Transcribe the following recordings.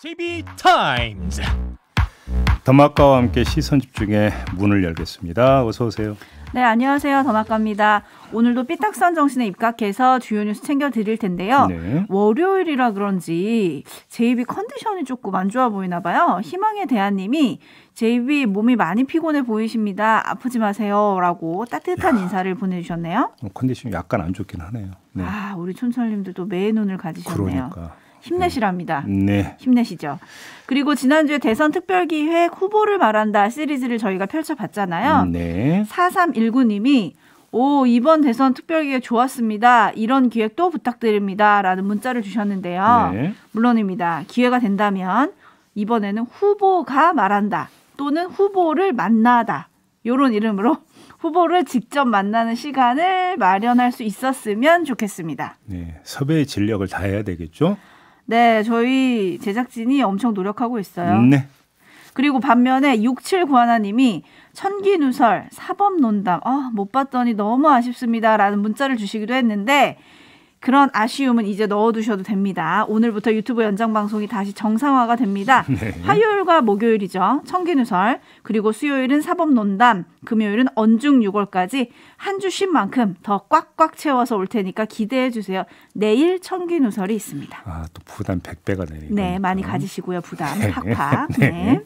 JB 타임즈. 더마카와 함께 시선 집중의 문을 열겠습니다. 어서 오세요. 네, 안녕하세요. 더마카입니다. 오늘도 삐딱선 정신에 입각해서 주요 뉴스 챙겨 드릴 텐데요. 네. 월요일이라 그런지 JB 컨디션이 조금 안 좋아 보이나 봐요. 희망의 대한님이 JB 몸이 많이 피곤해 보이십니다. 아프지 마세요라고 따뜻한 야. 인사를 보내주셨네요. 어, 컨디션 약간 안 좋긴 하네요. 네. 아, 우리 촌철님들도 매의 눈을 가지셨네요. 그러니까. 힘내시랍니다. 네. 힘내시죠. 그리고 지난주에 대선 특별기획 후보를 말한다 시리즈를 저희가 펼쳐봤잖아요. 네. 4319님이 오, 이번 대선 특별기획 좋았습니다. 이런 기획 또 부탁드립니다. 라는 문자를 주셨는데요. 네. 물론입니다. 기회가 된다면 이번에는 후보가 말한다 또는 후보를 만나다. 이런 이름으로 후보를 직접 만나는 시간을 마련할 수 있었으면 좋겠습니다. 네, 섭외 의 진력을 다해야 되겠죠. 네, 저희 제작진이 엄청 노력하고 있어요. 네. 그리고 반면에 6791님이 천기 누설, 사법 논담, 아, 못 봤더니 너무 아쉽습니다. 라는 문자를 주시기도 했는데, 그런 아쉬움은 이제 넣어두셔도 됩니다. 오늘부터 유튜브 연장 방송이 다시 정상화가 됩니다. 네. 화요일과 목요일이죠. 청기누설 그리고 수요일은 사법논담, 금요일은 언중 6월까지 한 주씩 만큼 더 꽉꽉 채워서 올 테니까 기대해 주세요. 내일 청기누설이 있습니다. 아, 또 부담 100배가 내리고. 네, 많이 가지시고요. 부담 네. 팍팍. 네. 네.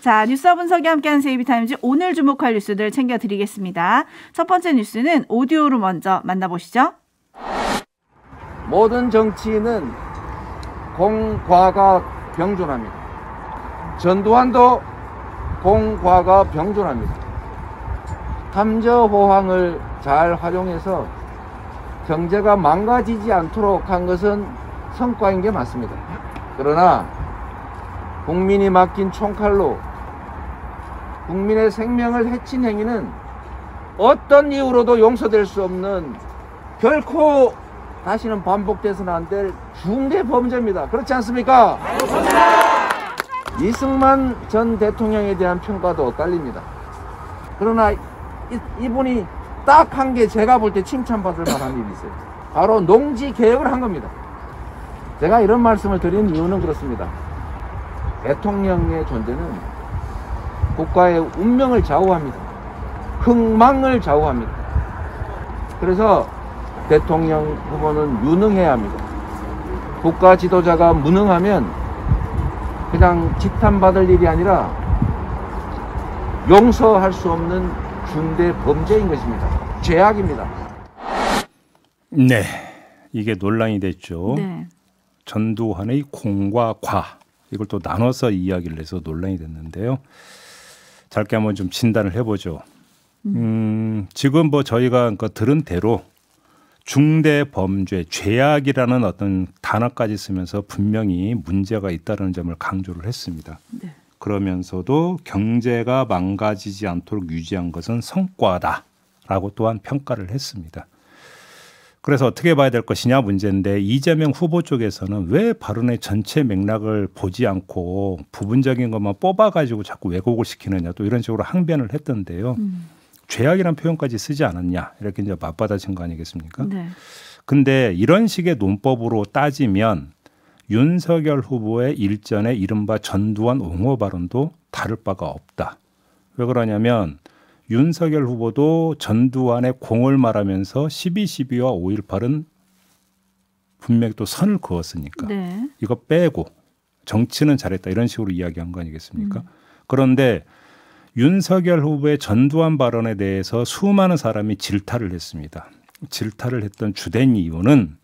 자, 뉴스와 분석이 함께하는 세이비타임즈 오늘 주목할 뉴스들 챙겨드리겠습니다. 첫 번째 뉴스는 오디오로 먼저 만나보시죠. 모든 정치인은 공과가 병존합니다. 전두환도 공과가 병존합니다. 탐저호황을 잘 활용해서 경제가 망가지지 않도록 한 것은 성과인 게 맞습니다. 그러나 국민이 맡긴 총칼로 국민의 생명을 해친 행위는 어떤 이유로도 용서될 수 없는 결코 다시는 반복돼서는 안 될 중대 범죄입니다. 그렇지 않습니까? 이승만 전 대통령에 대한 평가도 엇갈립니다. 그러나 이, 분이 딱 한 게 제가 볼 때 칭찬받을 만한 일이 있어요. 바로 농지 개혁을 한 겁니다. 제가 이런 말씀을 드린 이유는 그렇습니다. 대통령의 존재는 국가의 운명을 좌우합니다. 흥망을 좌우합니다. 그래서 대통령 후보는 유능해야 합니다. 국가 지도자가 무능하면 그냥 지탄받을 일이 아니라 용서할 수 없는 중대 범죄인 것입니다. 죄악입니다. 네. 이게 논란이 됐죠. 네. 전두환의 공과 과 이걸 또 나눠서 이야기를 해서 논란이 됐는데요. 짧게 한번 좀 진단을 해보죠. 음, 음 지금 뭐 저희가 그 들은 대로 중대 범죄, 죄악이라는 어떤 단어까지 쓰면서 분명히 문제가 있다는 점을 강조를 했습니다. 네. 그러면서도 경제가 망가지지 않도록 유지한 것은 성과다라고 또한 평가를 했습니다. 그래서 어떻게 봐야 될 것이냐 문제인데 이재명 후보 쪽에서는 왜 발언의 전체 맥락을 보지 않고 부분적인 것만 뽑아가지고 자꾸 왜곡을 시키느냐 또 이런 식으로 항변을 했던데요. 음. 죄악이란 표현까지 쓰지 않았냐 이렇게 이제 맞받아친 거 아니겠습니까? 네. 근데 이런 식의 논법으로 따지면 윤석열 후보의 일전에 이른바 전두환 옹호 발언도 다를 바가 없다. 왜 그러냐면 윤석열 후보도 전두환의 공을 말하면서 12.12와 5.18은 분명히 또 선을 그었으니까 네. 이거 빼고 정치는 잘했다 이런 식으로 이야기한 거 아니겠습니까? 음. 그런데 윤석열 후보의 전두환 발언에 대해서 수많은 사람이 질타를 했습니다. 질타를 했던 주된 이유는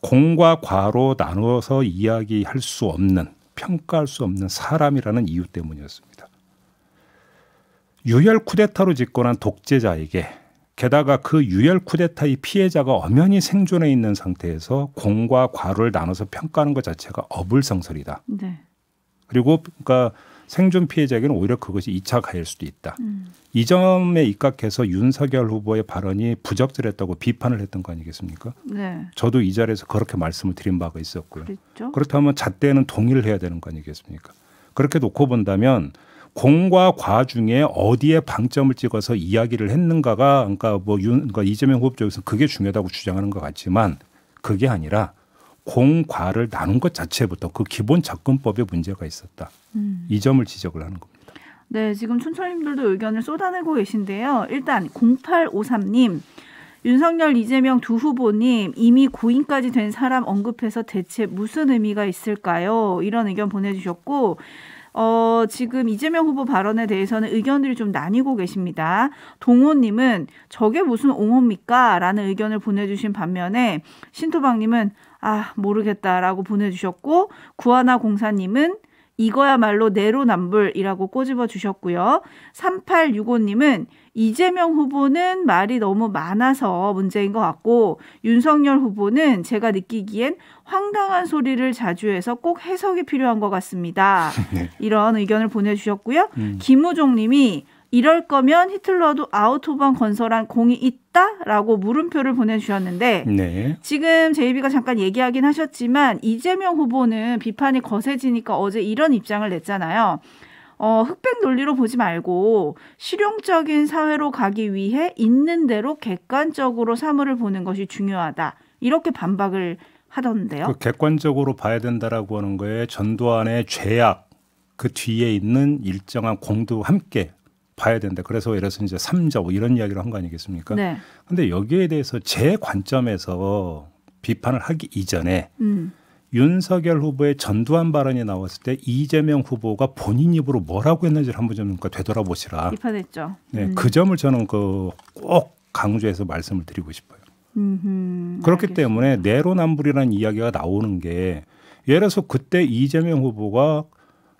공과 과로 나누어서 이야기할 수 없는 평가할 수 없는 사람이라는 이유 때문이었습니다. 유혈 쿠데타로 집권한 독재자에게 게다가 그 유혈 쿠데타의 피해자가 엄연히 생존해 있는 상태에서 공과 과를 나눠서 평가하는 것 자체가 어불성설이다. 네. 그리고 그러니까 생존 피해자에게는 오히려 그것이 2차 가해일 수도 있다. 음. 이 점에 입각해서 윤석열 후보의 발언이 부적절했다고 비판을 했던 거 아니겠습니까? 네. 저도 이 자리에서 그렇게 말씀을 드린 바가 있었고요. 그랬죠? 그렇다면 잣대는 동의를 해야 되는 거 아니겠습니까? 그렇게 놓고 본다면 공과 과 중에 어디에 방점을 찍어서 이야기를 했는가가 그러니까 뭐 윤, 그러니까 이재명 후보 쪽에서 그게 중요하다고 주장하는 것 같지만 그게 아니라 공과를 나눈 것 자체부터 그 기본 접근법에 문제가 있었다. 음. 이 점을 지적을 하는 겁니다. 네, 지금 춘철님들도 의견을 쏟아내고 계신데요. 일단 0853님 윤석열, 이재명 두 후보님 이미 고인까지 된 사람 언급해서 대체 무슨 의미가 있을까요? 이런 의견 보내주셨고 어, 지금 이재명 후보 발언에 대해서는 의견들이 좀 나뉘고 계십니다. 동호님은 저게 무슨 옹호입니까? 라는 의견을 보내주신 반면에 신토방님은 아, 모르겠다라고 보내주셨고, 구하나 공사님은 이거야말로 내로남불이라고 꼬집어 주셨고요. 3865님은 이재명 후보는 말이 너무 많아서 문제인 것 같고, 윤석열 후보는 제가 느끼기엔 황당한 소리를 자주 해서 꼭 해석이 필요한 것 같습니다. 네. 이런 의견을 보내주셨고요. 음. 김우종 님이 이럴 거면 히틀러도 아우토반 건설한 공이 있다라고 물음표를 보내주셨는데 네. 지금 제이비가 잠깐 얘기하긴 하셨지만 이재명 후보는 비판이 거세지니까 어제 이런 입장을 냈잖아요. 어, 흑백 논리로 보지 말고 실용적인 사회로 가기 위해 있는 대로 객관적으로 사물을 보는 것이 중요하다. 이렇게 반박을 하던데요. 그 객관적으로 봐야 된다라고 하는 거에 전두환의 죄악 그 뒤에 있는 일정한 공도 함께 봐야 된다. 그래서 예를 들어서 이제 삼자 뭐 이런 이야기를 한 거 아니겠습니까? 네. 근데 여기에 대해서 제 관점에서 비판을 하기 이전에 음. 윤석열 후보의 전두환 발언이 나왔을 때 이재명 후보가 본인 입으로 뭐라고 했는지를 한번 좀 그러니까 되돌아보시라. 비판했죠. 네, 음. 그 점을 저는 그꼭 강조해서 말씀을 드리고 싶어요. 음흠, 그렇기 알겠습니다. 때문에 내로남불이라는 이야기가 나오는 게 예를 들어서 그때 이재명 후보가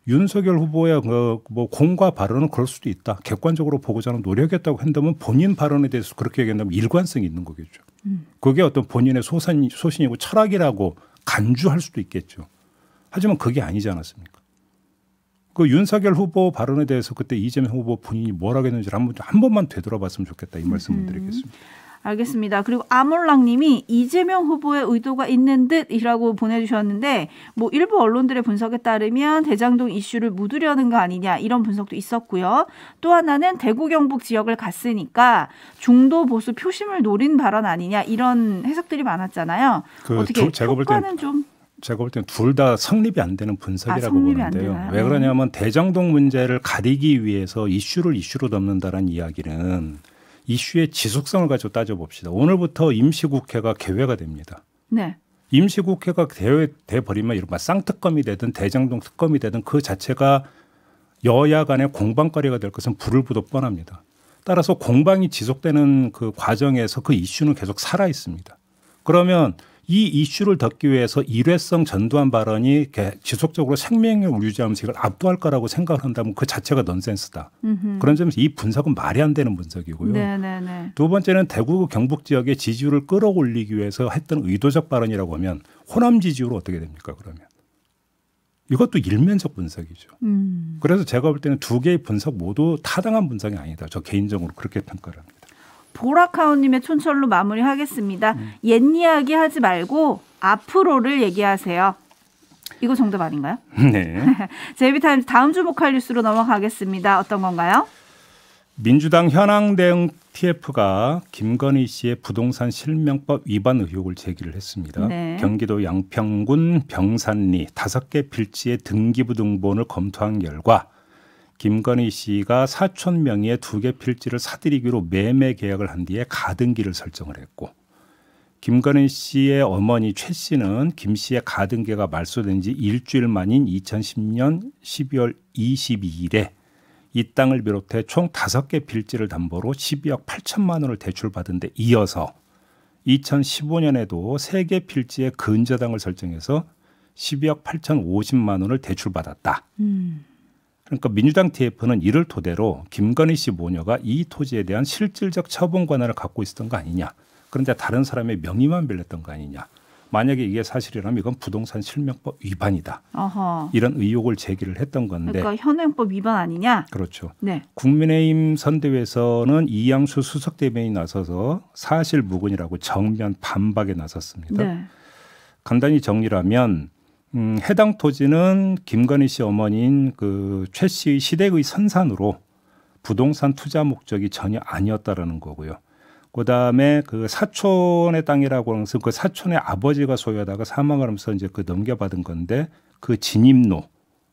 윤석열 후보의 그 뭐 공과 발언은 그럴 수도 있다. 객관적으로 보고자 는 노력했다고 한다면 본인 발언에 대해서 그렇게 얘기한다면 일관성이 있는 거겠죠. 음. 그게 어떤 본인의 소신, 소신이고 철학이라고 간주할 수도 있겠죠. 하지만 그게 아니지 않았습니까? 그 윤석열 후보 발언에 대해서 그때 이재명 후보 본인이 뭐라고 했는지를 한, 번, 한 번만 되돌아봤으면 좋겠다 이 말씀을 음. 드리겠습니다. 알겠습니다. 그리고 아몰랑님이 이재명 후보의 의도가 있는 듯이라고 보내주셨는데 뭐 일부 언론들의 분석에 따르면 대장동 이슈를 묻으려는 거 아니냐 이런 분석도 있었고요. 또 하나는 대구 경북 지역을 갔으니까 중도 보수 표심을 노린 발언 아니냐 이런 해석들이 많았잖아요. 그 어떻게 제가 볼때는 좀 제가 볼때둘다 성립이 안 되는 분석이라고 아, 보는데요. 왜 네. 그러냐면 대장동 문제를 가리기 위해서 이슈를 이슈로 덮는다라는 이야기는 이슈의 지속성을 가지고 따져봅시다. 오늘부터 임시국회가 개회가 됩니다. 네. 임시국회가 회돼 버리면 이른바 쌍특검이 되든 대장동 특검이 되든 그 자체가 여야 간의 공방거리가 될 것은 불을 부도 뻔합니다. 따라서 공방이 지속되는 그 과정에서 그 이슈는 계속 살아 있습니다. 그러면 이 이슈를 덮기 위해서 일회성 전두환 발언이 지속적으로 생명력 유지하 식을 압도할 거라고 생각을 한다면 그 자체가 넌센스다. 음흠. 그런 점에서 이 분석은 말이 안 되는 분석이고요. 네네네. 두 번째는 대구 경북 지역의 지지율을 끌어올리기 위해서 했던 의도적 발언이라고 하면 호남 지지율은 어떻게 됩니까 그러면? 이것도 일면적 분석이죠. 음. 그래서 제가 볼 때는 두 개의 분석 모두 타당한 분석이 아니다. 저 개인적으로 그렇게 평가를 합니다. 보라카운님의 촌철로 마무리하겠습니다. 음. 옛 이야기 하지 말고 앞으로를 얘기하세요. 이거 정답 아닌가요? 네. 제비타임 다음 주목할 뉴스로 넘어가겠습니다. 어떤 건가요? 민주당 현황 대응 TF가 김건희 씨의 부동산 실명법 위반 의혹을 제기를 했습니다. 네. 경기도 양평군 병산리 다섯 개 필지의 등기부등본을 검토한 결과 김건희 씨가 사천 명의 두 개 필지를 사들이기로 매매 계약을 한 뒤에 가등기를 설정을 했고 김건희 씨의 어머니 최 씨는 김 씨의 가등기가 말소된 지 일주일 만인 2010년 12월 22일에 이 땅을 비롯해 총 다섯 개 필지를 담보로 12억 8천만 원을 대출받은 데 이어서 2015년에도 세 개 필지의 근저당을 설정해서 12억 8천 50만 원을 대출받았다. 음. 그러니까 민주당 TF는 이를 토대로 김건희 씨 모녀가 이 토지에 대한 실질적 처분 권한을 갖고 있었던 거 아니냐. 그런데 다른 사람의 명의만 빌렸던 거 아니냐. 만약에 이게 사실이라면 이건 부동산 실명법 위반이다. 어허. 이런 의혹을 제기를 했던 건데. 그러니까 현행법 위반 아니냐? 그렇죠. 네. 국민의힘 선대위에서는 이양수 수석 대변이 나서서 사실 무근이라고 정면 반박에 나섰습니다. 네. 간단히 정리하면 음, 해당 토지는 김건희 씨 어머니인 그 최 씨 시댁의 선산으로 부동산 투자 목적이 전혀 아니었다라는 거고요. 그다음에 그 사촌의 땅이라고 하는 것은 그 사촌의 아버지가 소유하다가 사망을 하면서 이제 그 넘겨받은 건데 그 진입로에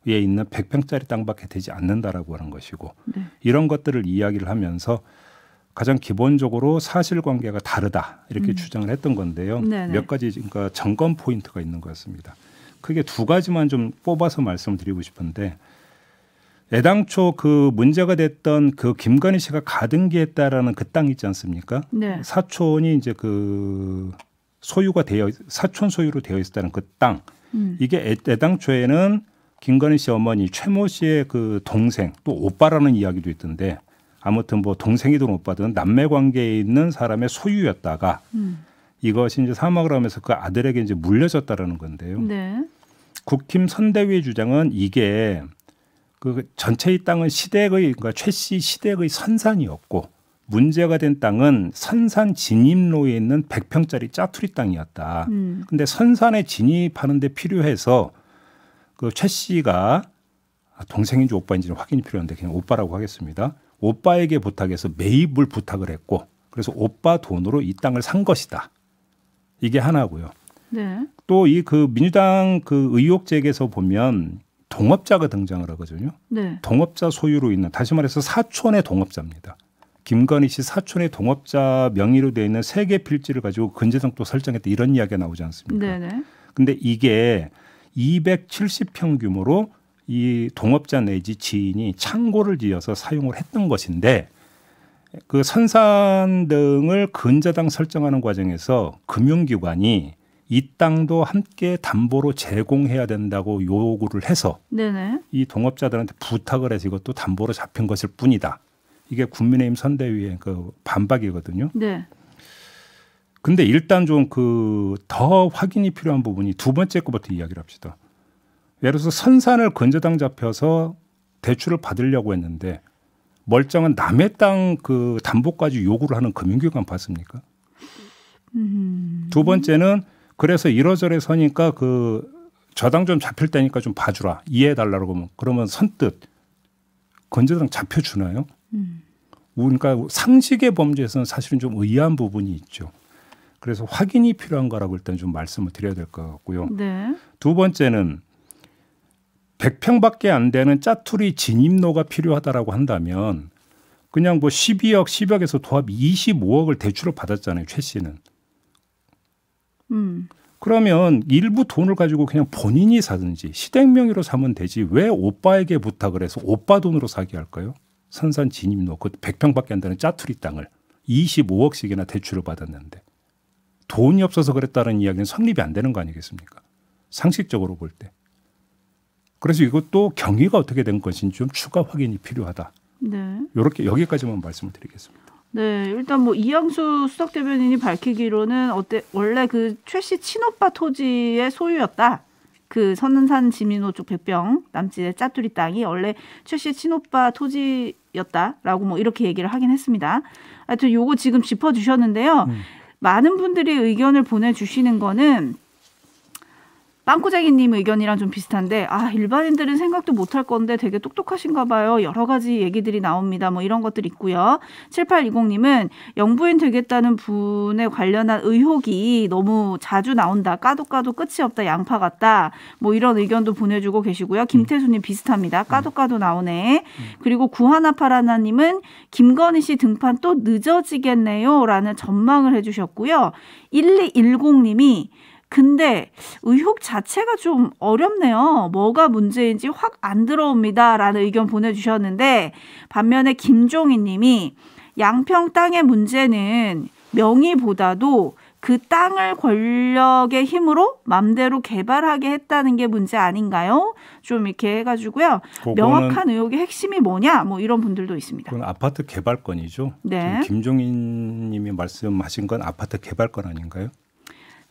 있는 100평짜리 땅밖에 되지 않는다라고 하는 것이고 네. 이런 것들을 이야기를 하면서 가장 기본적으로 사실관계가 다르다 이렇게 음. 주장을 했던 건데요. 네네. 몇 가지 그러니까 점검 포인트가 있는 것 같습니다. 크게 두 가지만 좀 뽑아서 말씀드리고 싶은데 애당초 그 문제가 됐던 그 김건희 씨가 가등기했다라는 그 땅 있지 않습니까? 네. 사촌이 이제 그 소유가 되어 사촌 소유로 되어 있었다는 그 땅. 음. 이게 애, 당초에는 김건희 씨 어머니 최모 씨의 그 동생 또 오빠라는 이야기도 있던데 아무튼 뭐 동생이든 오빠든 남매 관계에 있는 사람의 소유였다가 음. 이것이 이제 사막을 하면서 그 아들에게 이제 물려졌다라는 건데요. 네. 국힘 선대위 주장은 이게 그 전체의 땅은 시댁의 그러니까 최씨 시댁의 선산이었고 문제가 된 땅은 선산 진입로에 있는 100평짜리 짜투리 땅이었다. 음. 근데 선산에 진입하는데 필요해서 그 최 씨가 아, 동생인지 오빠인지는 확인이 필요한데 그냥 오빠라고 하겠습니다. 오빠에게 부탁해서 매입을 부탁을 했고 그래서 오빠 돈으로 이 땅을 산 것이다. 이게 하나고요. 네. 또 이 그 민주당 그 의혹 제기에서 보면 동업자가 등장을 하거든요. 네. 동업자 소유로 있는 다시 말해서 사촌의 동업자입니다. 김건희 씨 사촌의 동업자 명의로 되어 있는 세 개 필지를 가지고 근제당도 설정했다 이런 이야기가 나오지 않습니까? 네네. 네. 근데 이게 270평 규모로 이 동업자 내지 지인이 창고를 지어서 사용을 했던 것인데 그 선산 등을 근저당 설정하는 과정에서 금융기관이 이 땅도 함께 담보로 제공해야 된다고 요구를 해서 네네. 이 동업자들한테 부탁을 해서 이것도 담보로 잡힌 것일 뿐이다. 이게 국민의힘 선대위의 그 반박이거든요. 네. 근데 일단 좀 그 더 확인이 필요한 부분이 두 번째 것부터 이야기를 합시다. 예를 들어서 선산을 근저당 잡혀서 대출을 받으려고 했는데 멀쩡한 남의 땅 그 담보까지 요구를 하는 금융기관 봤습니까? 두 번째는 그래서 이러저래 서니까 그 저당 좀 잡힐 때니까 좀 봐주라 이해해달라고 하면 그러면 선뜻 건재당 잡혀주나요? 음. 그러니까 상식의 범죄에서는 사실은 좀 의아한 부분이 있죠. 그래서 확인이 필요한 거라고 일단 좀 말씀을 드려야 될 것 같고요. 네. 두 번째는 100평밖에 안 되는 짜투리 진입로가 필요하다라고 한다면 그냥 뭐 12억, 10억에서 도합 25억을 대출을 받았잖아요, 최 씨는. 음. 그러면 일부 돈을 가지고 그냥 본인이 사든지 시댁 명의로 사면 되지 왜 오빠에게 부탁을 해서 오빠 돈으로 사게 할까요? 선산 진입로 그 100평밖에 안 되는 짜투리 땅을 25억씩이나 대출을 받았는데 돈이 없어서 그랬다는 이야기는 성립이 안 되는 거 아니겠습니까? 상식적으로 볼 때. 그래서 이것도 경위가 어떻게 된 것인지 좀 추가 확인이 필요하다. 네. 이렇게 여기까지만 말씀을 드리겠습니다. 네, 일단 뭐 이양수 수석 대변인이 밝히기로는 어때 원래 그최씨 친오빠 토지의 소유였다. 그 선은산 지민호 쪽 백병 남지의 짜투리 땅이 원래 최 씨 친오빠 토지였다라고 뭐 이렇게 얘기를 하긴 했습니다. 하여튼 요거 지금 짚어주셨는데요. 음. 많은 분들이 의견을 보내주시는 거는 빵꾸쟁이님 의견이랑 좀 비슷한데 아 일반인들은 생각도 못할 건데 되게 똑똑하신가 봐요. 여러 가지 얘기들이 나옵니다. 뭐 이런 것들 있고요. 7820님은 영부인 되겠다는 분에 관련한 의혹이 너무 자주 나온다. 까도 까도 끝이 없다. 양파 같다. 뭐 이런 의견도 보내주고 계시고요. 음. 김태수님 비슷합니다. 까도 음. 까도 나오네. 음. 그리고 구하나파라나님은 김건희 씨 등판 또 늦어지겠네요. 라는 전망을 해주셨고요. 1210님이 근데 의혹 자체가 좀 어렵네요. 뭐가 문제인지 확 안 들어옵니다. 라는 의견 보내주셨는데 반면에 김종인 님이 양평 땅의 문제는 명의보다도 그 땅을 권력의 힘으로 맘대로 개발하게 했다는 게 문제 아닌가요? 좀 이렇게 해가지고요. 명확한 의혹의 핵심이 뭐냐? 뭐 이런 분들도 있습니다. 그건 아파트 개발권이죠. 네. 김종인 님이 말씀하신 건 아파트 개발권 아닌가요?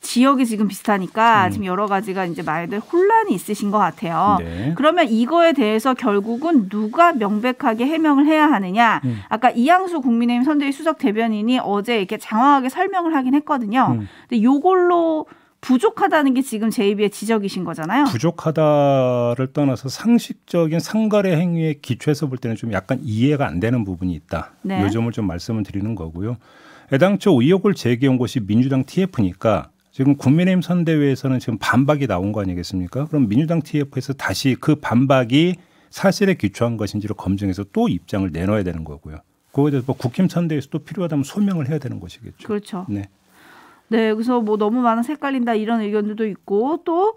지역이 지금 비슷하니까 음. 지금 여러 가지가 이제 말들 혼란이 있으신 것 같아요. 네. 그러면 이거에 대해서 결국은 누가 명백하게 해명을 해야 하느냐. 음. 아까 이양수 국민의힘 선대위 수석 대변인이 어제 이렇게 장황하게 설명을 하긴 했거든요. 음. 근데 요걸로 부족하다는 게 지금 제이비의 지적이신 거잖아요. 부족하다를 떠나서 상식적인 상거래 행위에 기초해서 볼 때는 좀 약간 이해가 안 되는 부분이 있다. 네. 요점을 좀 말씀을 드리는 거고요. 애당초 의혹을 제기한 곳이 민주당 TF니까 지금 국민의힘 선대위에서는 지금 반박이 나온 거 아니겠습니까? 그럼 민주당 TF에서 다시 그 반박이 사실에 기초한 것인지를 검증해서 또 입장을 내놔야 되는 거고요. 그거에 대해서 뭐 국힘 선대에서도 위 필요하다면 소명을 해야 되는 것이겠죠. 그렇죠. 네. 네, 그래서 뭐 너무 많은 색깔린다 이런 의견들도 있고 또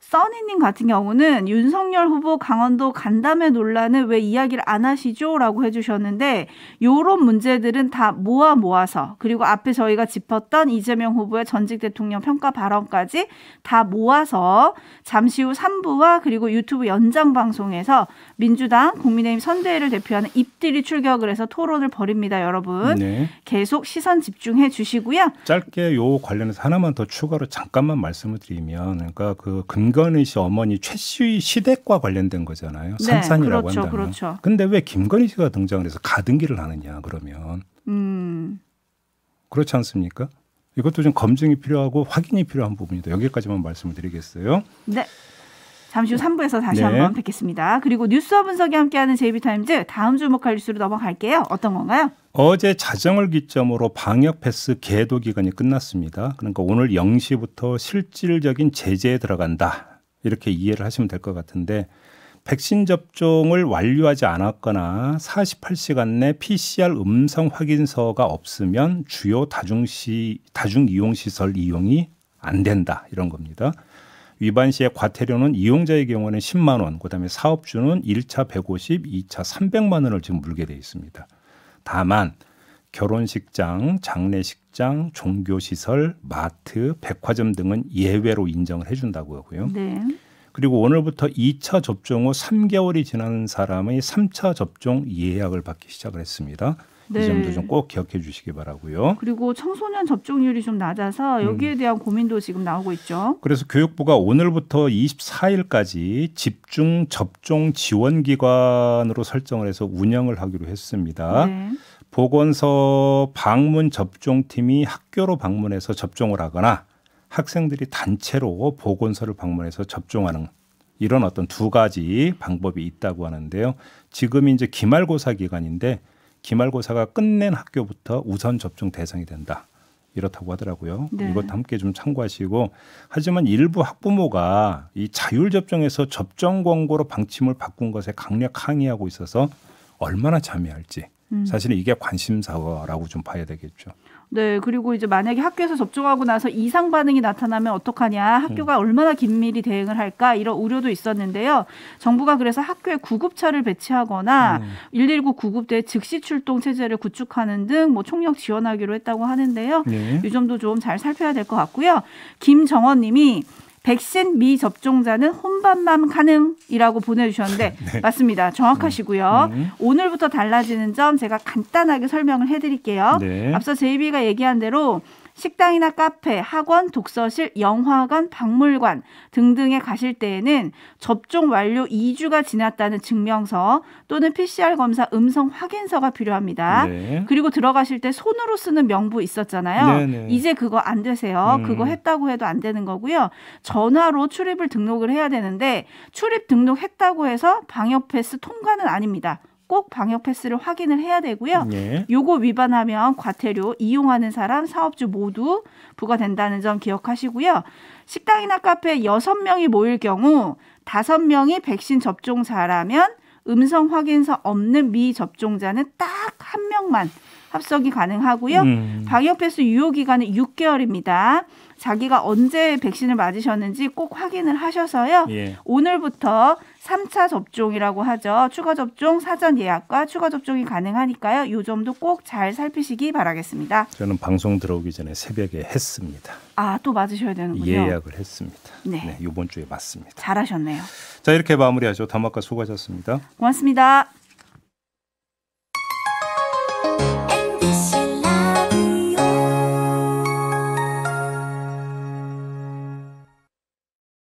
써니님 같은 경우는 윤석열 후보 강원도 간담회 논란을 왜 이야기를 안 하시죠? 라고 해주셨는데, 요런 문제들은 다 모아 모아서, 그리고 앞에 저희가 짚었던 이재명 후보의 전직 대통령 평가 발언까지 다 모아서 잠시 후 3부와 그리고 유튜브 연장 방송에서 민주당 국민의힘 선대위를 대표하는 입들이 출격을 해서 토론을 벌입니다, 여러분. 네. 계속 시선 집중해 주시고요. 짧게 요 관련해서 하나만 더 추가로 잠깐만 말씀을 드리면, 그러니까 그 금, 김건희 씨 어머니 최씨 시댁과 관련된 거잖아요. 네, 산산이라고 그렇죠, 한다면. 그렇죠. 근데 왜 김건희 씨가 등장을 해서 가등기를 하느냐 그러면. 음. 그렇지 않습니까? 이것도 좀 검증이 필요하고 확인이 필요한 부분이다. 여기까지만 말씀을 드리겠어요. 네. 잠시 후 3부에서 다시 네. 한번 뵙겠습니다. 그리고 뉴스와 분석이 함께하는 제이비타임즈 다음 주목할 뉴스로 넘어갈게요. 어떤 건가요? 어제 자정을 기점으로 방역 패스 계도 기간이 끝났습니다. 그러니까 오늘 0시부터 실질적인 제재에 들어간다. 이렇게 이해를 하시면 될 것 같은데 백신 접종을 완료하지 않았거나 48시간 내 PCR 음성 확인서가 없으면 주요 다중시 다중 이용 시설 이용이 안 된다 이런 겁니다. 위반 시에 과태료는 이용자의 경우는 10만 원, 그다음에 사업주는 1차 150, 2차 300만 원을 지금 물게 돼 있습니다. 다만 결혼식장, 장례식장, 종교시설, 마트, 백화점 등은 예외로 인정을 해준다고 하고요. 네. 그리고 오늘부터 2차 접종 후 3개월이 지난 사람의 3차 접종 예약을 받기 시작을 했습니다. 네. 이 점도 좀 꼭 기억해 주시기 바라고요. 그리고 청소년 접종률이 좀 낮아서 여기에 음. 대한 고민도 지금 나오고 있죠. 그래서 교육부가 오늘부터 24일까지 집중 접종 지원 기관으로 설정을 해서 운영을 하기로 했습니다. 네. 보건소 방문 접종팀이 학교로 방문해서 접종을 하거나 학생들이 단체로 보건소를 방문해서 접종하는 이런 어떤 두 가지 방법이 있다고 하는데요. 지금 이제 기말고사 기간인데 기말고사가 끝낸 학교부터 우선 접종 대상이 된다. 이렇다고 하더라고요. 네. 이것도 함께 좀 참고하시고 하지만 일부 학부모가 이 자율 접종에서 접종 권고로 방침을 바꾼 것에 강력 항의하고 있어서 얼마나 참여할지 음. 사실은 이게 관심사라고 좀 봐야 되겠죠. 네, 그리고 이제 만약에 학교에서 접종하고 나서 이상 반응이 나타나면 어떡하냐, 학교가 음. 얼마나 긴밀히 대응을 할까 이런 우려도 있었는데요. 정부가 그래서 학교에 구급차를 배치하거나 음. 119 구급대 즉시 출동 체제를 구축하는 등 뭐 총력 지원하기로 했다고 하는데요. 네. 이 점도 좀 잘 살펴야 될 것 같고요. 김정원님이 백신 미접종자는 혼밥만 가능이라고 보내주셨는데 네. 맞습니다. 정확하시고요. 네. 음. 오늘부터 달라지는 점 제가 간단하게 설명을 해드릴게요. 네. 앞서 제이비가 얘기한 대로 식당이나 카페, 학원, 독서실, 영화관, 박물관 등등에 가실 때에는 접종 완료 2주가 지났다는 증명서 또는 PCR 검사 음성 확인서가 필요합니다. 네. 그리고 들어가실 때 손으로 쓰는 명부 있었잖아요. 네네. 이제 그거 안 되세요. 음. 그거 했다고 해도 안 되는 거고요. 전화로 출입을 등록을 해야 되는데 출입 등록했다고 해서 방역 패스 통과는 아닙니다. 꼭 방역 패스를 확인을 해야 되고요. 예. 요거 위반하면 과태료 이용하는 사람 사업주 모두 부과된다는 점 기억하시고요. 식당이나 카페 여섯 명이 모일 경우 다섯 명이 백신 접종자라면 음성 확인서 없는 미접종자는 딱 한 명만 합석이 가능하고요. 음. 방역 패스 유효 기간은 6개월입니다. 자기가 언제 백신을 맞으셨는지 꼭 확인을 하셔서요. 예. 오늘부터 3차 접종이라고 하죠. 추가 접종 사전 예약과 추가 접종이 가능하니까요. 요 점도 꼭 잘 살피시기 바라겠습니다. 저는 방송 들어오기 전에 새벽에 했습니다. 아, 또 맞으셔야 되는군요. 예약을 했습니다. 네. 네, 이번 주에 맞습니다. 잘하셨네요. 자, 이렇게 마무리하죠. 담화가 수고하셨습니다. 고맙습니다.